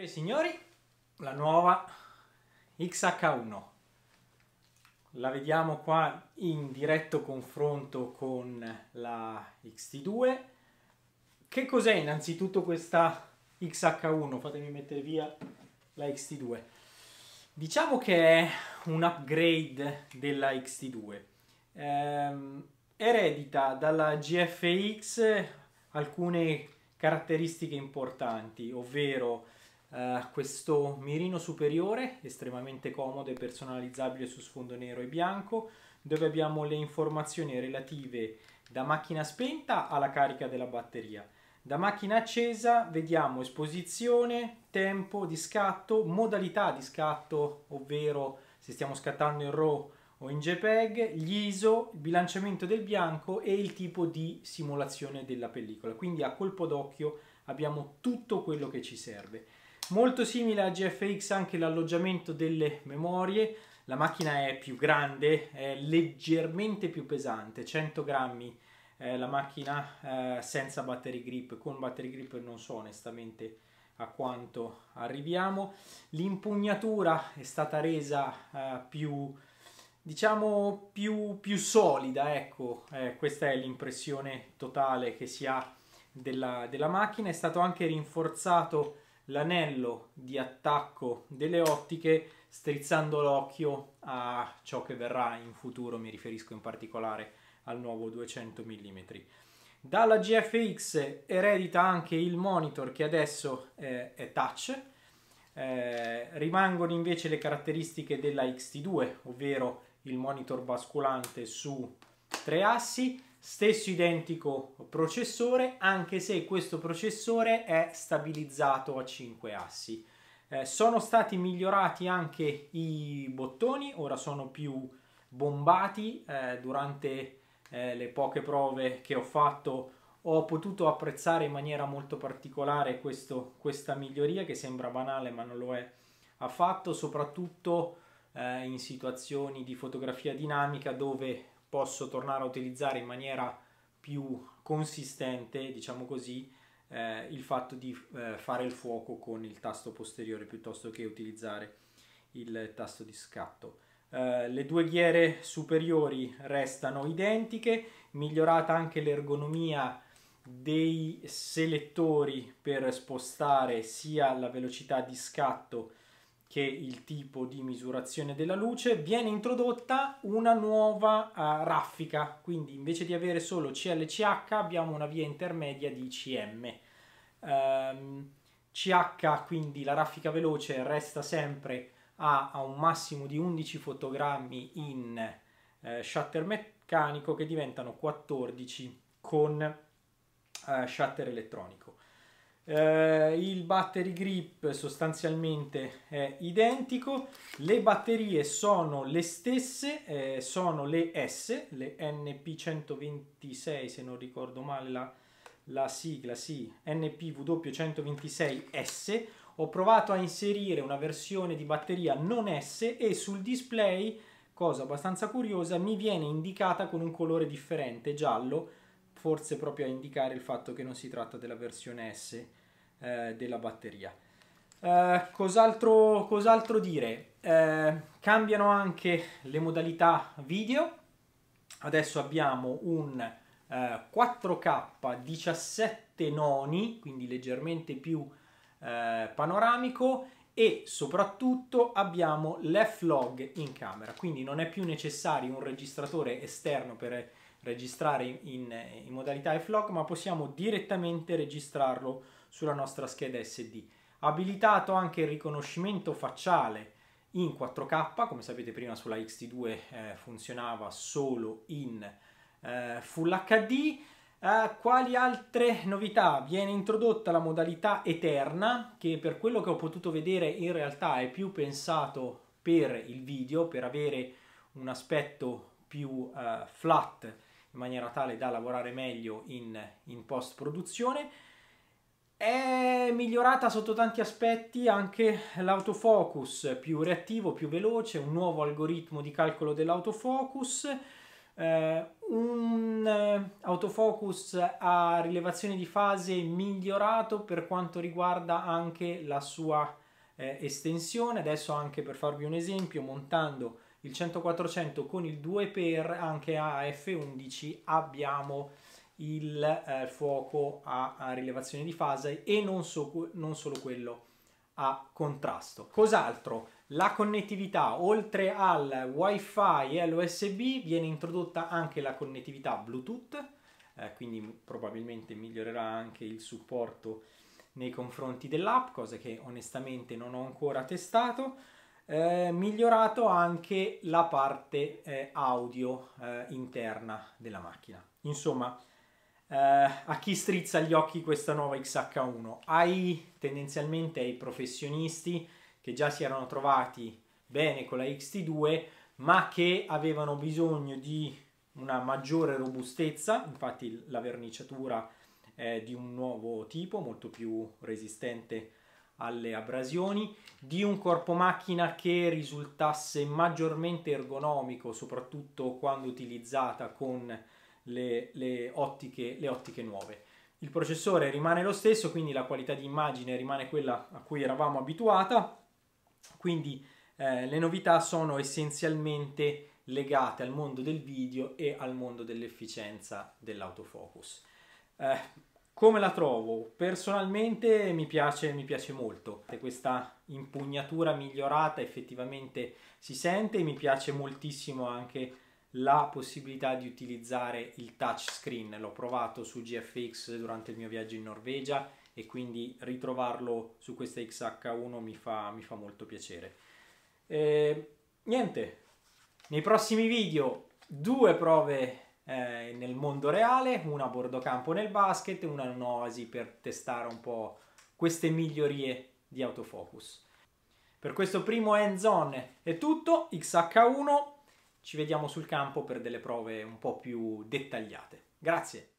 Signore e signori, la nuova XH1. La vediamo qua in diretto confronto con la XT2. Che cos'è innanzitutto questa XH1? Fatemi mettere via la XT2. Diciamo che è un upgrade della XT2. Ehm, eredita dalla GFX alcune caratteristiche importanti, ovvero eh, questo mirino superiore estremamente comodo e personalizzabile su sfondo nero e bianco dove abbiamo le informazioni relative da macchina spenta alla carica della batteria da macchina accesa vediamo esposizione, tempo di scatto, modalità di scatto ovvero se stiamo scattando in RAW o in JPEG, gli ISO, il bilanciamento del bianco e il tipo di simulazione della pellicola quindi a colpo d'occhio abbiamo tutto quello che ci serve Molto simile a GFX anche l'alloggiamento delle memorie, la macchina è più grande, è leggermente più pesante, 100 grammi eh, la macchina eh, senza battery grip, con battery grip non so onestamente a quanto arriviamo. L'impugnatura è stata resa eh, più diciamo più, più solida, ecco, eh, questa è l'impressione totale che si ha della, della macchina, è stato anche rinforzato l'anello di attacco delle ottiche strizzando l'occhio a ciò che verrà in futuro, mi riferisco in particolare al nuovo 200 mm. Dalla GFX eredita anche il monitor che adesso eh, è touch, eh, rimangono invece le caratteristiche della XT2, ovvero il monitor basculante su tre assi Stesso identico processore, anche se questo processore è stabilizzato a 5 assi. Eh, sono stati migliorati anche i bottoni, ora sono più bombati. Eh, durante eh, le poche prove che ho fatto ho potuto apprezzare in maniera molto particolare questo, questa miglioria che sembra banale ma non lo è affatto, soprattutto eh, in situazioni di fotografia dinamica dove posso tornare a utilizzare in maniera più consistente, diciamo così, eh, il fatto di eh, fare il fuoco con il tasto posteriore piuttosto che utilizzare il tasto di scatto. Eh, le due ghiere superiori restano identiche, migliorata anche l'ergonomia dei selettori per spostare sia la velocità di scatto che il tipo di misurazione della luce, viene introdotta una nuova uh, raffica, quindi invece di avere solo CLCH abbiamo una via intermedia di CM. Um, ehm, CH, quindi la raffica veloce, resta sempre a, a un massimo di 11 fotogrammi in uh, shutter meccanico che diventano 14 con uh, shutter elettronico eh, il battery grip sostanzialmente è identico, le batterie sono le stesse, eh, sono le S, le NP126 se non ricordo male la, la sigla, sì, NPW126S, ho provato a inserire una versione di batteria non S e sul display, cosa abbastanza curiosa, mi viene indicata con un colore differente, giallo, forse proprio a indicare il fatto che non si tratta della versione S eh, della batteria. Eh, cos'altro, cos'altro, dire? Eh, cambiano anche le modalità video. Adesso abbiamo un 4K eh, 17 noni, quindi leggermente più eh, panoramico e soprattutto abbiamo l'F-Log in camera, quindi non è più necessario un registratore esterno per registrare in, in modalità F-Log, ma possiamo direttamente registrarlo sulla nostra scheda SD. Abilitato anche il riconoscimento facciale in 4K, come sapete prima sulla XT2 eh, funzionava solo in eh, Full HD. Eh, quali altre novità? Viene introdotta la modalità eterna, che per quello che ho potuto vedere in realtà è più pensato per il video, per avere un aspetto più eh, flat in maniera tale da lavorare meglio in, in post produzione è migliorata sotto tanti aspetti anche l'autofocus, più reattivo, più veloce, un nuovo algoritmo di calcolo dell'autofocus, eh, un eh, autofocus a rilevazione di fase migliorato per quanto riguarda anche la sua eh, estensione. Adesso anche per farvi un esempio, montando il 100-400 con il 2x anche a F11 abbiamo il eh, fuoco a, a, rilevazione di fase e non, so, non solo quello a contrasto. Cos'altro? La connettività, oltre al wifi e all'USB, viene introdotta anche la connettività Bluetooth, eh, quindi probabilmente migliorerà anche il supporto nei confronti dell'app, cosa che onestamente non ho ancora testato. Eh, migliorato anche la parte eh, audio eh, interna della macchina. Insomma, Uh, a chi strizza gli occhi questa nuova XH1? Ai tendenzialmente ai professionisti che già si erano trovati bene con la XT2 ma che avevano bisogno di una maggiore robustezza, infatti la verniciatura è di un nuovo tipo, molto più resistente alle abrasioni, di un corpo macchina che risultasse maggiormente ergonomico, soprattutto quando utilizzata con le, le, ottiche, le ottiche nuove. Il processore rimane lo stesso, quindi la qualità di immagine rimane quella a cui eravamo abituata, quindi eh, le novità sono essenzialmente legate al mondo del video e al mondo dell'efficienza dell'autofocus. Eh, come la trovo? Personalmente mi piace, mi piace molto, questa impugnatura migliorata effettivamente si sente, e mi piace moltissimo anche la possibilità di utilizzare il touchscreen, l'ho provato su GFX durante il mio viaggio in Norvegia e quindi ritrovarlo su questa XH1 mi fa, mi fa molto piacere. E, eh, niente, nei prossimi video due prove eh, nel mondo reale, una a bordo campo nel basket una in oasi per testare un po' queste migliorie di autofocus. Per questo primo hands-on è tutto, XH1 ci vediamo sul campo per delle prove un po' più dettagliate. Grazie!